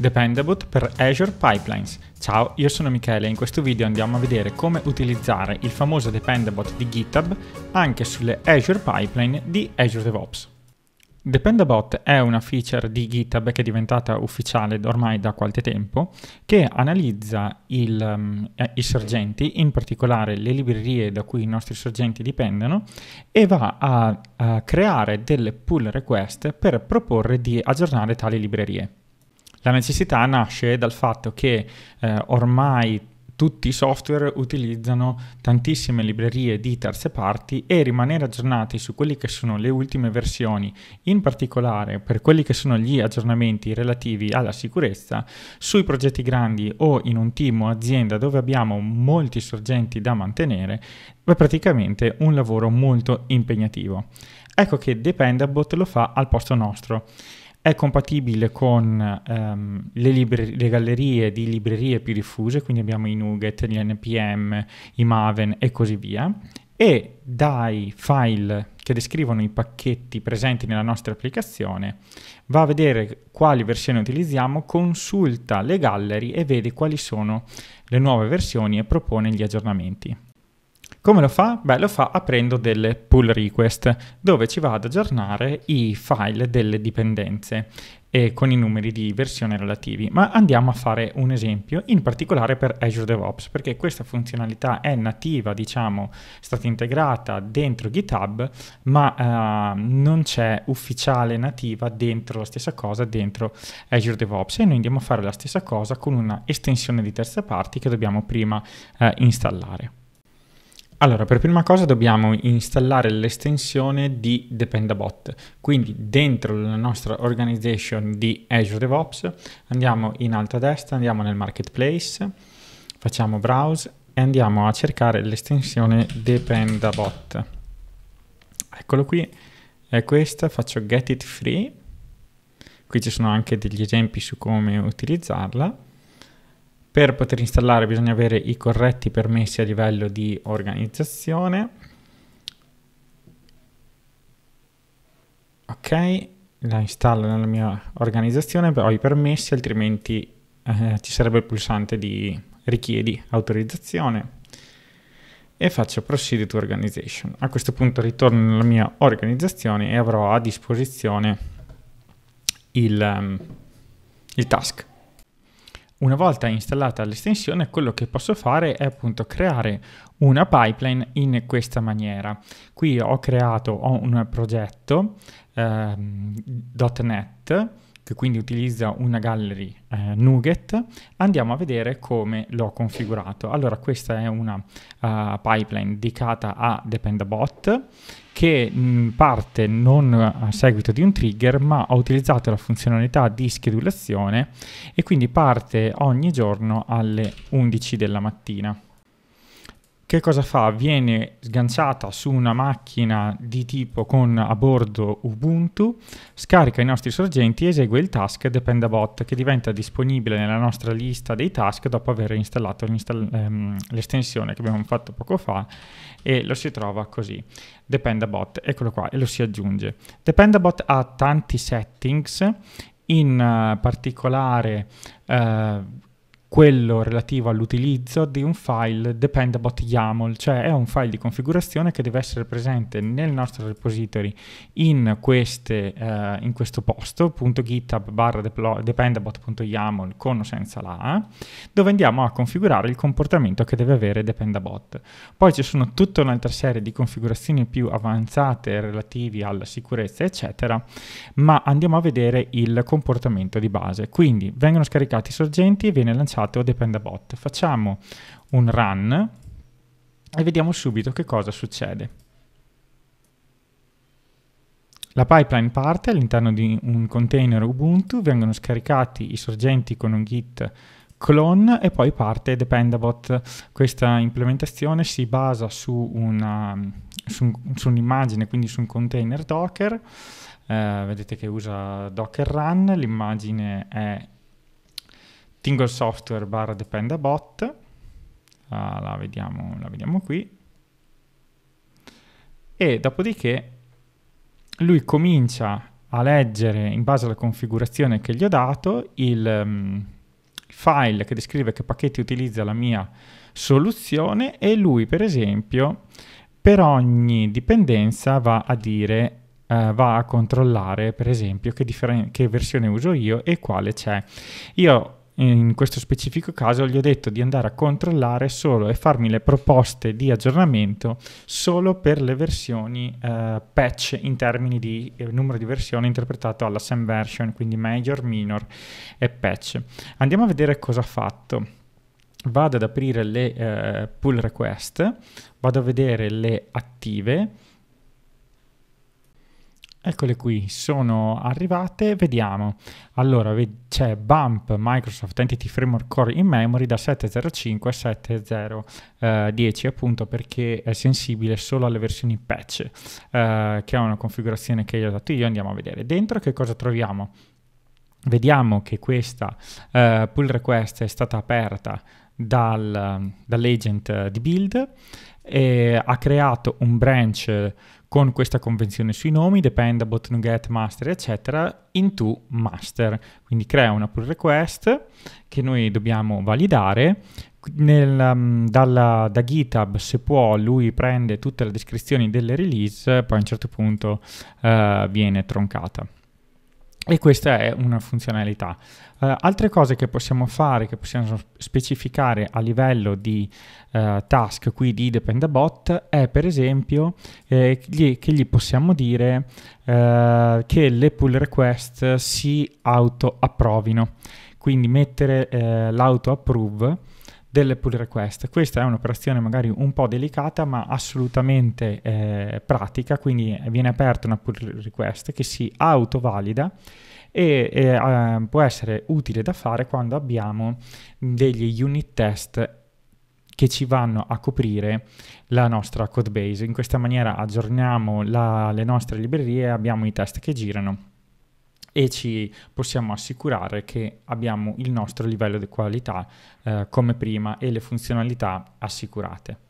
Dependabot per Azure Pipelines. Ciao, io sono Michele e in questo video andiamo a vedere come utilizzare il famoso Dependabot di GitHub anche sulle Azure Pipeline di Azure DevOps. Dependabot è una feature di GitHub che è diventata ufficiale ormai da qualche tempo, che analizza il, um, i sorgenti, in particolare le librerie da cui i nostri sorgenti dipendono, e va a, a creare delle pull request per proporre di aggiornare tali librerie. La necessità nasce dal fatto che eh, ormai tutti i software utilizzano tantissime librerie di terze parti e rimanere aggiornati su quelle che sono le ultime versioni, in particolare per quelli che sono gli aggiornamenti relativi alla sicurezza, sui progetti grandi o in un team o azienda dove abbiamo molti sorgenti da mantenere, è praticamente un lavoro molto impegnativo. Ecco che Dependabot lo fa al posto nostro è compatibile con ehm, le, libra- le, gallerie di librerie più diffuse, quindi abbiamo i Nuget, gli NPM, i Maven e così via, e dai file che descrivono i pacchetti presenti nella nostra applicazione va a vedere quali versioni utilizziamo, consulta le gallery e vede quali sono le nuove versioni e propone gli aggiornamenti. Come lo fa? Beh, lo fa aprendo delle pull request, dove ci va ad aggiornare i file delle dipendenze e con i numeri di versione relativi. Ma andiamo a fare un esempio, in particolare per Azure DevOps, perché questa funzionalità è nativa, diciamo, è stata integrata dentro GitHub, ma eh, non c'è ufficiale nativa dentro la stessa cosa dentro Azure DevOps e noi andiamo a fare la stessa cosa con una estensione di terza parti che dobbiamo prima eh, installare. Allora, per prima cosa dobbiamo installare l'estensione di Dependabot, quindi dentro la nostra organization di Azure DevOps andiamo in alto a destra, andiamo nel marketplace, facciamo browse e andiamo a cercare l'estensione Dependabot. Eccolo qui, è questa, faccio get it free, qui ci sono anche degli esempi su come utilizzarla per poter installare bisogna avere i corretti permessi a livello di organizzazione. Ok, la installo nella mia organizzazione, ho i permessi, altrimenti eh, ci sarebbe il pulsante di richiedi autorizzazione e faccio proceed to organization. A questo punto ritorno nella mia organizzazione e avrò a disposizione il, um, il task. Una volta installata l'estensione, quello che posso fare è appunto creare una pipeline in questa maniera. Qui ho creato ho un progetto ehm, .NET che quindi utilizza una gallery eh, Nuget, andiamo a vedere come l'ho configurato. Allora questa è una uh, pipeline dedicata a Dependabot che mh, mm, parte non a seguito di un trigger ma ha utilizzato la funzionalità di schedulazione e quindi parte ogni giorno alle 11 della mattina che cosa fa? Viene sganciata su una macchina di tipo con a bordo Ubuntu, scarica i nostri sorgenti e esegue il task dependabot che diventa disponibile nella nostra lista dei task dopo aver installato ehm, l'estensione che abbiamo fatto poco fa e lo si trova così. Dependabot, eccolo qua, e lo si aggiunge. Dependabot ha tanti settings, in eh, particolare eh, quello relativo all'utilizzo di un file dependabot YAML, cioè è un file di configurazione che deve essere presente nel nostro repository in, queste, eh, in questo posto, .github barra dependabot.yaml con o senza la A, dove andiamo a configurare il comportamento che deve avere dependabot. Poi ci sono tutta un'altra serie di configurazioni più avanzate relativi alla sicurezza, eccetera, ma andiamo a vedere il comportamento di base. Quindi vengono scaricati i sorgenti e viene lanciato chat o dependa bot. Facciamo un run e vediamo subito che cosa succede. La pipeline parte all'interno di un container Ubuntu, vengono scaricati i sorgenti con un git clone e poi parte Dependabot. Questa implementazione si basa su, un'immagine, quindi su un container Docker. Eh, vedete che usa Docker Run, l'immagine è Tingle Software barra DependaBot, ah, la, vediamo, la vediamo qui, e dopodiché lui comincia a leggere in base alla configurazione che gli ho dato il um, file che descrive che pacchetti utilizza la mia soluzione e lui per esempio per ogni dipendenza va a dire uh, va a controllare per esempio che, che versione uso io e quale c'è io in questo specifico caso gli ho detto di andare a controllare solo e farmi le proposte di aggiornamento solo per le versioni eh, patch in termini di eh, numero di versioni interpretato alla same version, quindi major, minor e patch. Andiamo a vedere cosa ha fatto. Vado ad aprire le eh, pull request, vado a vedere le attive Eccole qui, sono arrivate, vediamo. Allora, c'è Bump Microsoft Entity Framework Core in Memory da 7.05 a 7.010 appunto perché è sensibile solo alle versioni patch, eh, che è una configurazione che io ho dato io. Andiamo a vedere dentro che cosa troviamo. Vediamo che questa eh, pull request è stata aperta dal, dall'agent di build e ha creato un branch con questa convenzione sui nomi, dependabot, nuget, master, eccetera, into master. Quindi crea una pull request che noi dobbiamo validare. Nel, um, dalla, da GitHub, se può, lui prende tutte le descrizioni delle release, poi a un certo punto uh, viene troncata. E questa è una funzionalità. Uh, altre cose che possiamo fare, che possiamo specificare a livello di uh, task, qui di Dependabot, è per esempio eh, gli, che gli possiamo dire uh, che le pull request si auto-approvino. Quindi mettere l'auto-approve delle pull request. Questa è un'operazione magari un po' delicata ma assolutamente eh, pratica, quindi eh, viene aperta una pull request che si autovalida e, eh, eh, può essere utile da fare quando abbiamo degli unit test che ci vanno a coprire la nostra codebase. In questa maniera aggiorniamo la, le nostre librerie e abbiamo i test che girano e ci possiamo assicurare che abbiamo il nostro livello di qualità eh, come prima e le funzionalità assicurate.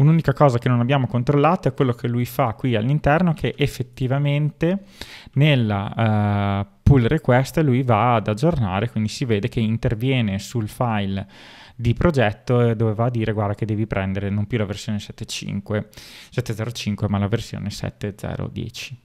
Un'unica cosa che non abbiamo controllato è quello che lui fa qui all'interno, che effettivamente nella uh, pull request lui va ad aggiornare, quindi si vede che interviene sul file di progetto eh, dove va a dire guarda che devi prendere non più la versione 7.5, 7.05 ma la versione 7.0.10.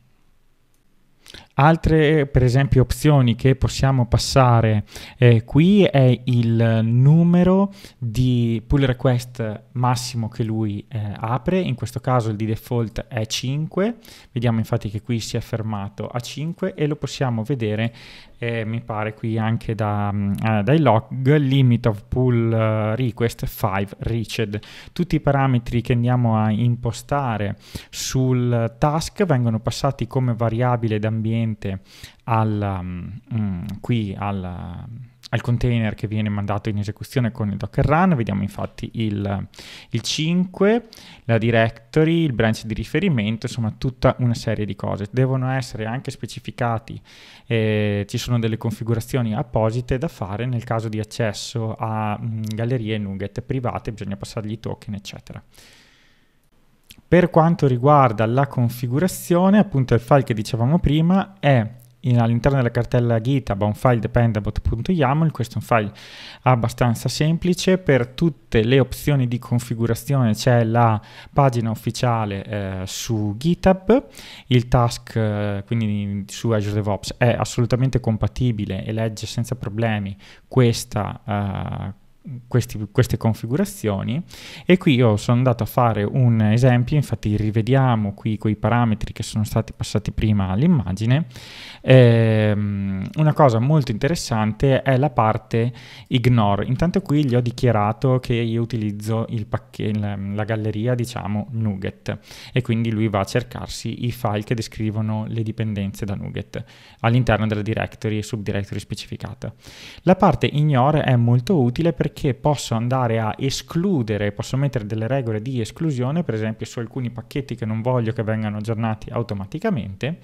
Altre, per esempio, opzioni che possiamo passare eh, qui è il numero di pull request massimo che lui eh, apre, in questo caso il di default è 5, vediamo infatti che qui si è fermato a 5 e lo possiamo vedere, eh, mi pare qui anche da, mm, eh, dai log, limit of pull eh, request 5 reached. Tutti i parametri che andiamo a impostare sul task vengono passati come variabile d'ambiente direttamente al, mm, mm, qui al, al, container che viene mandato in esecuzione con il Docker Run. Vediamo infatti il, il 5, la directory, il branch di riferimento, insomma tutta una serie di cose. Devono essere anche specificati, eh, ci sono delle configurazioni apposite da fare nel caso di accesso a mh, mm, gallerie nuget private, bisogna passargli i token, eccetera. Per quanto riguarda la configurazione, appunto il file che dicevamo prima è all'interno della cartella GitHub un file dependabot.yaml, questo è un file abbastanza semplice, per tutte le opzioni di configurazione c'è la pagina ufficiale eh, su GitHub, il task eh, quindi su Azure DevOps è assolutamente compatibile e legge senza problemi questa eh, questi, queste configurazioni e qui io sono andato a fare un esempio, infatti rivediamo qui quei parametri che sono stati passati prima all'immagine. Ehm, una cosa molto interessante è la parte ignore. Intanto qui gli ho dichiarato che io utilizzo la galleria, diciamo, NuGet e quindi lui va a cercarsi i file che descrivono le dipendenze da NuGet all'interno della directory e subdirectory specificata. La parte ignore è molto utile perché che posso andare a escludere, posso mettere delle regole di esclusione, per esempio su alcuni pacchetti che non voglio che vengano aggiornati automaticamente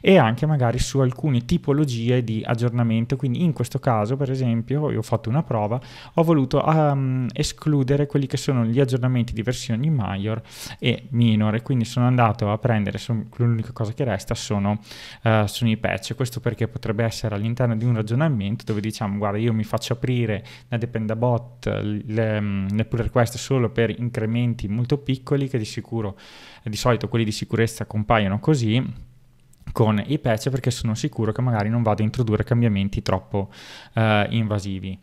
e anche magari su alcune tipologie di aggiornamento. Quindi in questo caso, per esempio, io ho fatto una prova, ho voluto um, escludere quelli che sono gli aggiornamenti di versioni major e minor e quindi sono andato a prendere, l'unica cosa che resta sono, uh, sono i patch. Questo perché potrebbe essere all'interno di un ragionamento dove diciamo guarda io mi faccio aprire la dependabile slot, le, le mm, pull request solo per incrementi molto piccoli che di sicuro, eh, di solito quelli di sicurezza compaiono così con i patch perché sono sicuro che magari non vado a introdurre cambiamenti troppo eh, invasivi.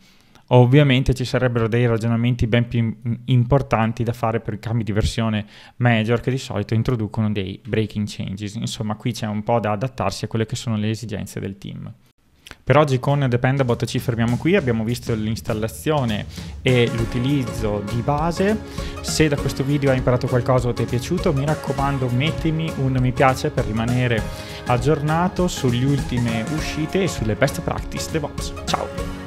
Ovviamente ci sarebbero dei ragionamenti ben più importanti da fare per i cambi di versione major che di solito introducono dei breaking changes. Insomma, qui c'è un po' da adattarsi a quelle che sono le esigenze del team. Per oggi con Dependabot ci fermiamo qui, abbiamo visto l'installazione e l'utilizzo di base. Se da questo video hai imparato qualcosa o ti è piaciuto, mi raccomando mettimi un mi piace per rimanere aggiornato sulle ultime uscite e sulle best practice DevOps. Ciao!